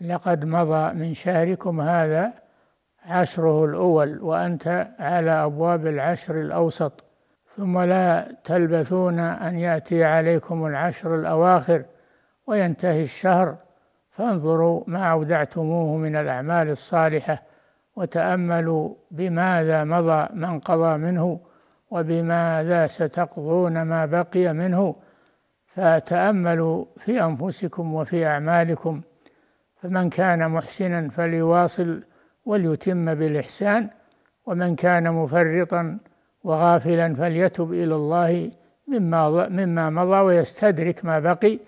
لقد مضى من شهركم هذا عشره الأول وأنت على أبواب العشر الأوسط ثم لا تلبثون أن يأتي عليكم العشر الأواخر وينتهي الشهر فانظروا ما أودعتموه من الأعمال الصالحة وتأملوا بماذا مضى من قضى منه وبماذا ستقضون ما بقي منه فتأملوا في أنفسكم وفي أعمالكم فمن كان محسنا فليواصل وليتم بالإحسان ومن كان مفرطا وغافلا فليتب إلى الله مما مما مضى ويستدرك ما بقي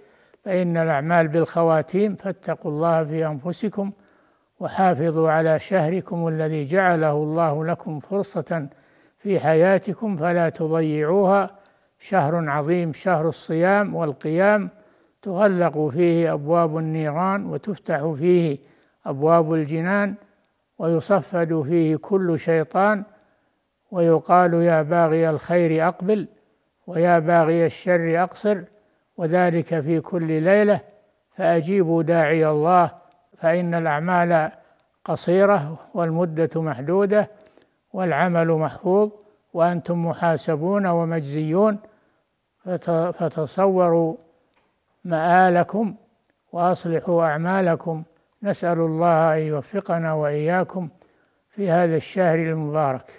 فإن الأعمال بالخواتيم فاتقوا الله في أنفسكم وحافظوا على شهركم الذي جعله الله لكم فرصة في حياتكم فلا تضيعوها شهر عظيم شهر الصيام والقيام تغلق فيه أبواب النيران وتفتح فيه أبواب الجنان ويصفد فيه كل شيطان ويقال يا باغي الخير أقبل ويا باغي الشر أقصر وذلك في كل ليلة فأجيبوا داعي الله فإن الأعمال قصيرة والمدة محدودة والعمل محفوظ وأنتم محاسبون ومجزيون فتصوروا مآلكم وأصلحوا أعمالكم نسأل الله أن يوفقنا وإياكم في هذا الشهر المبارك